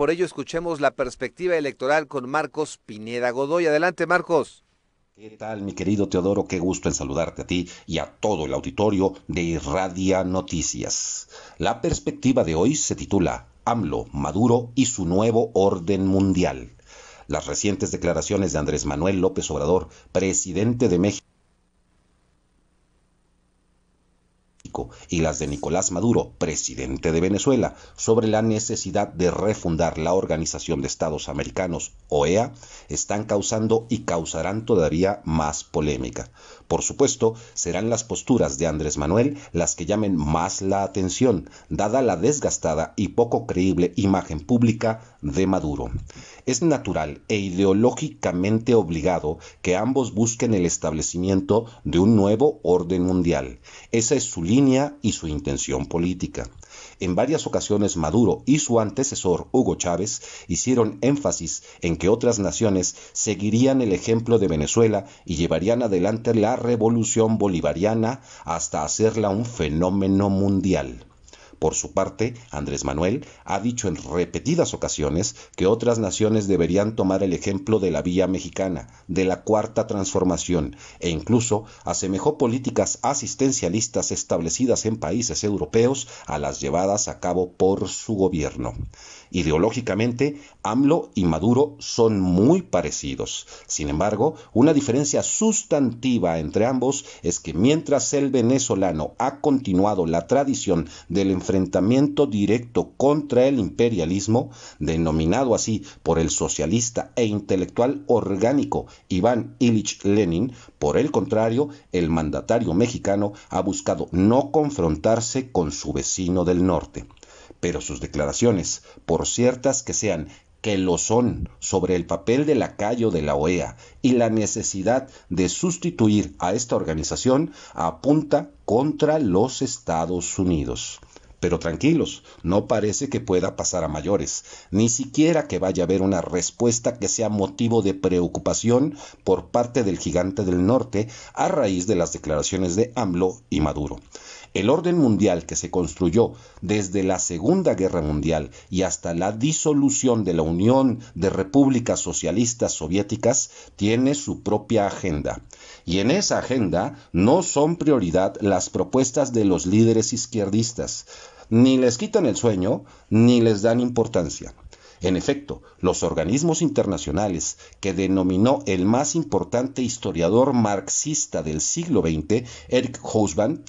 Por ello, escuchemos la perspectiva electoral con Marcos Pineda Godoy. Adelante, Marcos. ¿Qué tal, mi querido Teodoro? Qué gusto en saludarte a ti y a todo el auditorio de Radia Noticias. La perspectiva de hoy se titula AMLO, Maduro y su nuevo orden mundial. Las recientes declaraciones de Andrés Manuel López Obrador, presidente de México, y las de Nicolás Maduro, presidente de Venezuela, sobre la necesidad de refundar la Organización de Estados Americanos, OEA, están causando y causarán todavía más polémica. Por supuesto, serán las posturas de Andrés Manuel las que llamen más la atención, dada la desgastada y poco creíble imagen pública de Maduro. Es natural e ideológicamente obligado que ambos busquen el establecimiento de un nuevo orden mundial. Esa es su línea y su intención política. En varias ocasiones Maduro y su antecesor Hugo Chávez hicieron énfasis en que otras naciones seguirían el ejemplo de Venezuela y llevarían adelante la revolución bolivariana hasta hacerla un fenómeno mundial. Por su parte, Andrés Manuel ha dicho en repetidas ocasiones que otras naciones deberían tomar el ejemplo de la vía mexicana, de la cuarta transformación, e incluso asemejó políticas asistencialistas establecidas en países europeos a las llevadas a cabo por su gobierno. Ideológicamente, AMLO y Maduro son muy parecidos. Sin embargo, una diferencia sustantiva entre ambos es que mientras el venezolano ha continuado la tradición del enfrentamiento enfrentamiento directo contra el imperialismo, denominado así por el socialista e intelectual orgánico Iván Ilich Lenin, por el contrario, el mandatario mexicano ha buscado no confrontarse con su vecino del norte. Pero sus declaraciones, por ciertas que sean que lo son sobre el papel de lacayo de la OEA y la necesidad de sustituir a esta organización apunta contra los Estados Unidos. Pero tranquilos, no parece que pueda pasar a mayores, ni siquiera que vaya a haber una respuesta que sea motivo de preocupación por parte del gigante del norte a raíz de las declaraciones de AMLO y Maduro. El orden mundial que se construyó desde la Segunda Guerra Mundial y hasta la disolución de la Unión de Repúblicas Socialistas Soviéticas tiene su propia agenda. Y en esa agenda no son prioridad las propuestas de los líderes izquierdistas. Ni les quitan el sueño, ni les dan importancia. En efecto, los organismos internacionales que denominó el más importante historiador marxista del siglo XX, Eric Hobsbawm,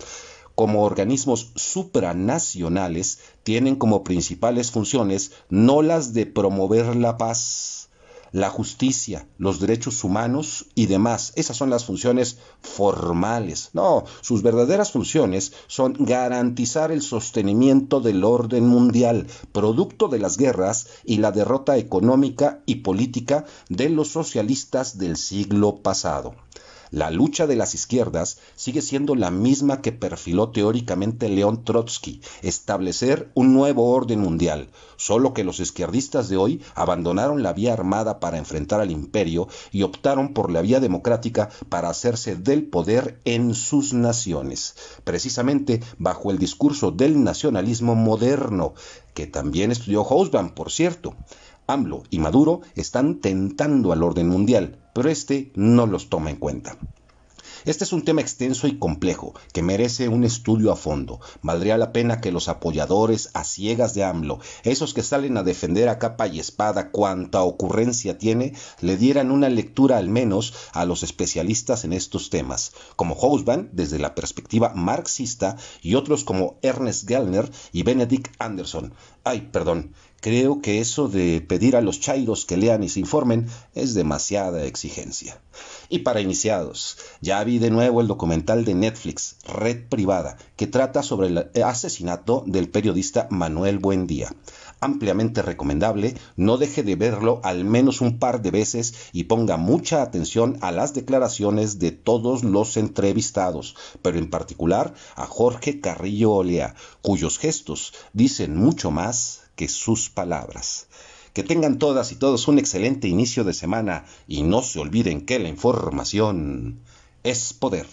como organismos supranacionales, tienen como principales funciones no las de promover la paz, la justicia, los derechos humanos y demás. Esas son las funciones formales. No, sus verdaderas funciones son garantizar el sostenimiento del orden mundial, producto de las guerras y la derrota económica y política de los socialistas del siglo pasado. La lucha de las izquierdas sigue siendo la misma que perfiló teóricamente León Trotsky, establecer un nuevo orden mundial, solo que los izquierdistas de hoy abandonaron la vía armada para enfrentar al imperio y optaron por la vía democrática para hacerse del poder en sus naciones, precisamente bajo el discurso del nacionalismo moderno, que también estudió Hausmann, por cierto. AMLO y Maduro están tentando al orden mundial, pero este no los toma en cuenta. Este es un tema extenso y complejo que merece un estudio a fondo. Valdría la pena que los apoyadores a ciegas de AMLO, esos que salen a defender a capa y espada cuanta ocurrencia tiene, le dieran una lectura al menos a los especialistas en estos temas, como Housman desde la perspectiva marxista y otros como Ernest Gellner y Benedict Anderson. Ay, perdón, Creo que eso de pedir a los chairos que lean y se informen es demasiada exigencia. Y para iniciados, ya vi de nuevo el documental de Netflix, Red Privada, que trata sobre el asesinato del periodista Manuel Buendía. Ampliamente recomendable, no deje de verlo al menos un par de veces y ponga mucha atención a las declaraciones de todos los entrevistados, pero en particular a Jorge Carrillo Olea, cuyos gestos dicen mucho más sus palabras. Que tengan todas y todos un excelente inicio de semana y no se olviden que la información es poder.